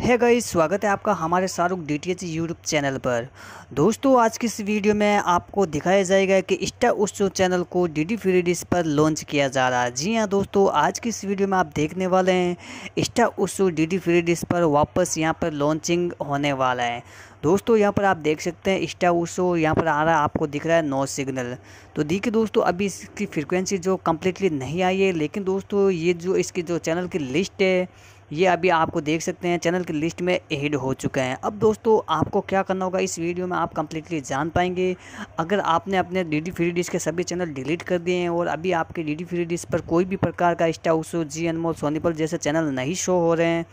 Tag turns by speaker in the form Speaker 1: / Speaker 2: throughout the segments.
Speaker 1: है गई स्वागत है आपका हमारे Shahrukh D T H YouTube channel पर दोस्तों आज की इस वीडियो में आपको दिखाया जाएगा कि इंस्टा उत्सव चैनल को डी डी फ्री डिश पर लॉन्च किया जा रहा है जी हां दोस्तों आज की इस वीडियो में आप देखने वाले हैं इंस्टा उत्सव डी डी फ्री डिश पर वापस यहां पर लॉन्चिंग होने वाला है दोस्तों यहाँ पर आप देख सकते हैं इंस्टा उत्सव यहाँ पर आ रहा है आपको दिख रहा है नो सिग्नल तो देखिए दोस्तों अभी इसकी फ्रिक्वेंसी जो कम्प्लीटली नहीं आई है लेकिन दोस्तों ये जो इसकी जो चैनल की लिस्ट है ये अभी आपको देख सकते हैं चैनल की लिस्ट में एड हो चुके हैं अब दोस्तों आपको क्या करना होगा इस वीडियो में आप कम्प्लीटली जान पाएंगे अगर आपने अपने डी डी फ्री डिश के सभी चैनल डिलीट कर दिए हैं और अभी आपके डी डी फ्री डिश पर कोई भी प्रकार का स्टाउस जी अनमोल सोनीपल जैसे चैनल नहीं शो हो रहे हैं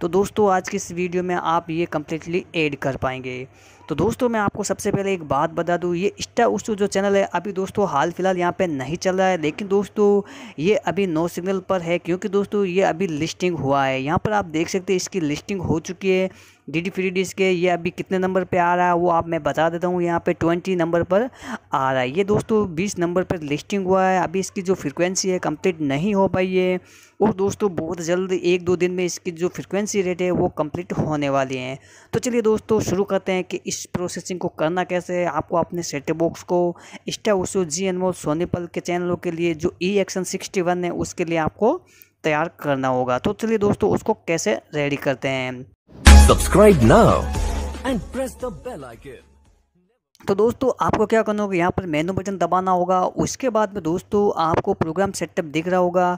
Speaker 1: तो दोस्तों आज की इस वीडियो में आप ये कम्प्लीटली एड कर पाएंगे तो दोस्तों मैं आपको सबसे पहले एक बात बता दूँ ये इंस्टा उस जो चैनल है अभी दोस्तों हाल फिलहाल यहाँ पर नहीं चल रहा है लेकिन दोस्तों ये अभी नो सिग्नल पर है क्योंकि दोस्तों ये अभी लिस्टिंग हुआ है यहाँ पर आप देख सकते हैं इसकी लिस्टिंग हो चुकी है डी डी फ्री के ये अभी कितने नंबर पे आ रहा है वो आप मैं बता देता हूँ यहाँ पे ट्वेंटी नंबर पर आ रहा है ये दोस्तों बीस नंबर पर लिस्टिंग हुआ है अभी इसकी जो फ्रिक्वेंसी है कंप्लीट नहीं हो पाई है और दोस्तों बहुत जल्द एक दो दिन में इसकी जो फ्रिक्वेंसी रेट है वो कंप्लीट होने वाली है तो चलिए दोस्तों शुरू करते हैं कि इस प्रोसेसिंग को करना कैसे है आपको अपने सेट बॉक्स को स्टा जी अनमोल सोनीपल के चैनलों के लिए जो ई एक्शन सिक्सटी वन है उसके लिए आपको तैयार करना होगा तो चलिए दोस्तों उसको कैसे रेडी करते हैं subscribe now and press the bell icon तो दोस्तों आपको क्या करना होगा यहाँ पर मेनू बटन दबाना होगा उसके बाद में दोस्तों आपको प्रोग्राम सेटअप दिख रहा होगा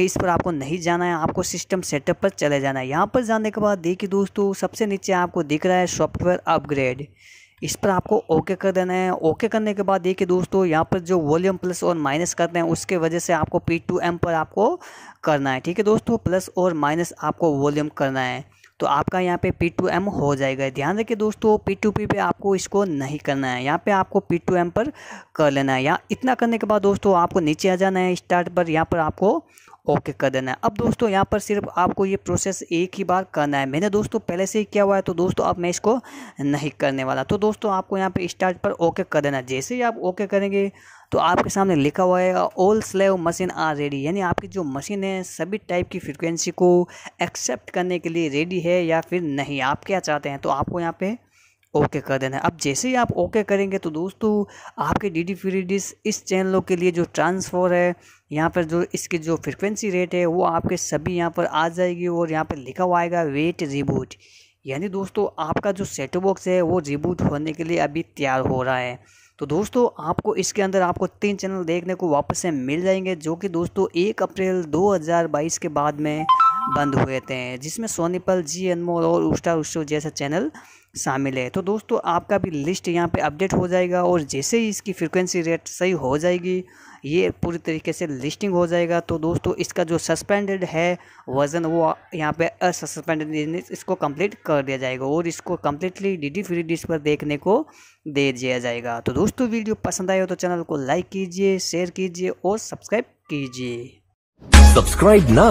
Speaker 1: इस पर आपको नहीं जाना है आपको सिस्टम सेटअप पर चले जाना है यहाँ पर जाने के बाद देखिए दोस्तों सबसे नीचे आपको दिख रहा है सॉफ्टवेयर अपग्रेड इस पर आपको ओके कर देना है ओके करने के बाद देखिए दोस्तों यहाँ पर जो वॉल्यूम प्लस और माइनस करते हैं उसके वजह से आपको पी टू एम पर आपको करना है ठीक है दोस्तों प्लस और माइनस आपको वॉल्यूम करना है तो आपका यहाँ पे पी टू एम हो जाएगा ध्यान रखिए दोस्तों पी टू पी पे आपको इसको नहीं करना है यहाँ पे आपको पी टू एम पर कर लेना है या इतना करने के बाद दोस्तों आपको नीचे आ जाना है स्टार्ट पर यहाँ पर आपको ओके कर देना है अब दोस्तों यहाँ पर सिर्फ आपको ये प्रोसेस एक ही बार करना है मैंने दोस्तों पहले से ही किया हुआ है तो दोस्तों अब मैं इसको नहीं करने वाला तो दोस्तों आपको यहाँ पर स्टार्ट पर ओके कर देना है जैसे ही आप ओके करेंगे तो आपके सामने लिखा हुआ है all slave machine are ready यानी आपकी जो मशीन है सभी टाइप की फ्रिक्वेंसी को एक्सेप्ट करने के लिए रेडी है या फिर नहीं आप क्या चाहते हैं तो आपको यहाँ पर ओके कर देना है अब जैसे ही आप ओके करेंगे तो दोस्तों आपके डी डी इस चैनलों के लिए जो ट्रांसफर है यहाँ पर जो इसकी जो फ्रिक्वेंसी रेट है वो आपके सभी यहाँ पर आ जाएगी और यहाँ पर लिखा हुआ आएगा वेट रिबूट यानी दोस्तों आपका जो सेट बॉक्स है वो रिबूट होने के लिए अभी तैयार हो रहा है तो दोस्तों आपको इसके अंदर आपको तीन चैनल देखने को वापस से मिल जाएंगे जो कि दोस्तों एक अप्रैल 2022 के बाद में बंद हुए थे जिसमें सोनीपल जी अनमोल और उष्टा उष्टो जैसा चैनल शामिल है तो दोस्तों आपका भी लिस्ट यहाँ पे अपडेट हो जाएगा और जैसे ही इसकी फ्रिक्वेंसी रेट सही हो जाएगी ये पूरी तरीके से लिस्टिंग हो जाएगा तो दोस्तों इसका जो सस्पेंडेड है वज़न वो यहाँ पे असस्पेंडेड इसको कंप्लीट कर दिया जाएगा और इसको completely D D free dish पर देखने को दे दिया जाएगा तो दोस्तों वीडियो पसंद आए हो तो चैनल को लाइक कीजिए शेयर कीजिए और सब्सक्राइब कीजिए सब्सक्राइब ना